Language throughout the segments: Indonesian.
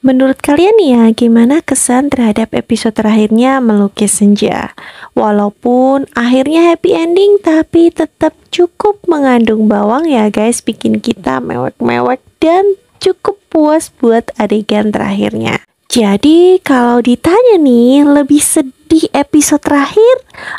Menurut kalian ya, gimana kesan terhadap episode terakhirnya melukis senja? Walaupun akhirnya happy ending, tapi tetap cukup mengandung bawang ya guys, bikin kita mewek-mewek dan cukup puas buat adegan terakhirnya. Jadi kalau ditanya nih, lebih sedih episode terakhir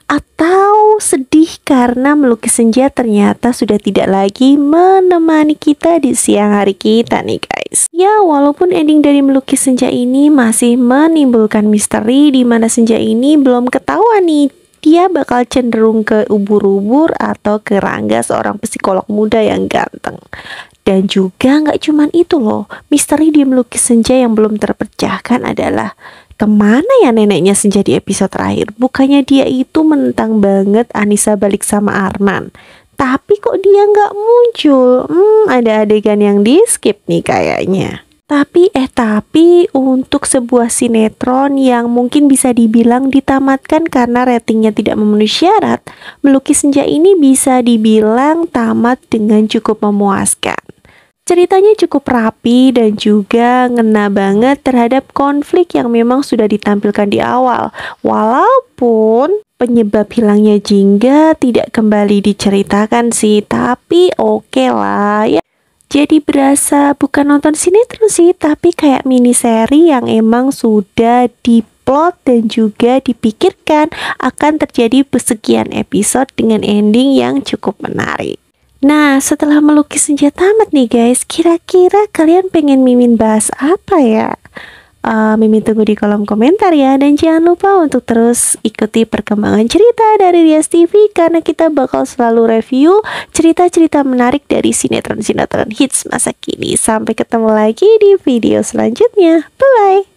atau sedih karena melukis senja ternyata sudah tidak lagi menemani kita di siang hari kita nih guys. Ya, walaupun ending dari melukis senja ini masih menimbulkan misteri di mana senja ini belum ketahuan nih dia bakal cenderung ke ubur-ubur atau ke rangga seorang psikolog muda yang ganteng. Dan juga nggak cuman itu loh, misteri di melukis senja yang belum terpecahkan adalah Kemana ya neneknya senja di episode terakhir? Bukannya dia itu mentang banget Anissa balik sama Arman. Tapi kok dia nggak muncul? Hmm, ada adegan yang di skip nih kayaknya. Tapi eh tapi untuk sebuah sinetron yang mungkin bisa dibilang ditamatkan karena ratingnya tidak memenuhi syarat, Melukis Senja ini bisa dibilang tamat dengan cukup memuaskan. Ceritanya cukup rapi dan juga ngena banget terhadap konflik yang memang sudah ditampilkan di awal. Walaupun penyebab hilangnya Jingga tidak kembali diceritakan sih, tapi oke okay lah ya. Jadi berasa bukan nonton sinetron sih, tapi kayak mini seri yang emang sudah diplot dan juga dipikirkan akan terjadi pesekian episode dengan ending yang cukup menarik. Nah, setelah melukis senja tamat nih guys, kira-kira kalian pengen Mimin bahas apa ya? Uh, Mimin tunggu di kolom komentar ya Dan jangan lupa untuk terus ikuti perkembangan cerita dari Rias TV Karena kita bakal selalu review cerita-cerita menarik dari sinetron-sinetron hits masa kini Sampai ketemu lagi di video selanjutnya Bye-bye